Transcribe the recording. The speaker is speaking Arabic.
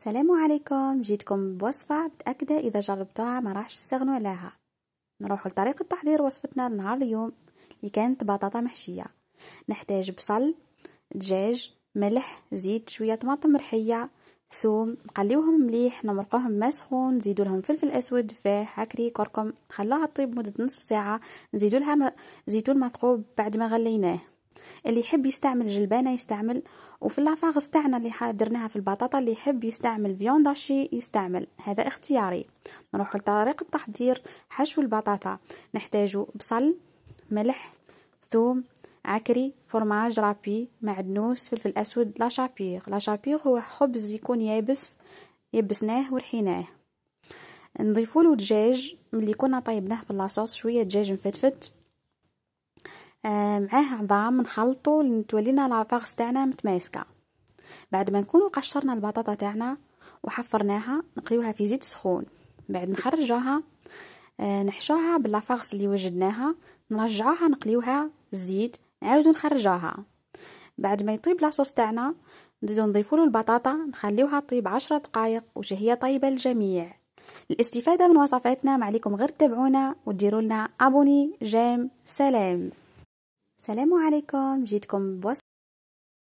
سلام عليكم جيتكم بوصفة متأكدة إذا جربتوها ما راحش تستغنوا عليها نروح لطريقة تحضير وصفتنا لنهار اليوم اللي كانت بطاطا محشية نحتاج بصل دجاج ملح زيت شوية طماطم مرحية ثوم نقليوهم مليح نمرقوهم ما سخون نزيدو لهم فلفل اسود فاه عكري كركم نخلوها طيب مدة نصف ساعة نزيدو لها زيتون مثقوب بعد ما غليناه اللي يحب يستعمل جلبانة يستعمل وفي لافاغس تاعنا اللي درناها في البطاطا اللي يحب يستعمل فيون داشي يستعمل هذا اختياري نروح لطريقة تحضير حشو البطاطا نحتاج بصل ملح ثوم عكري فرماج رابي معدنوس فلفل أسود لا شابيغ لا شابيغ هو خبز يكون يابس يبسناه ورحيناه نضيفوا له دجاج ملي كنا طيبناه في لاصوص شويه دجاج مفتفت آه، معاه عظام نخلطو لتولينا لافاغس تاعنا متماسكه بعد ما نكونو قشرنا البطاطا تاعنا وحفرناها نقليوها في زيت سخون بعد نخرجوها آه، نحشوها باللافاغس اللي وجدناها نرجعوها نقليوها الزيت نعاودو نخرجوها بعد ما يطيب لاصوص تاعنا نزيدو نضيفولو البطاطا نخليوها طيب عشرة دقائق وشهية طيبة للجميع الاستفادة من وصفاتنا معليكم غير تتابعونا وديرولنا ابوني جيم سلام سلام عليكم جيتكم بوست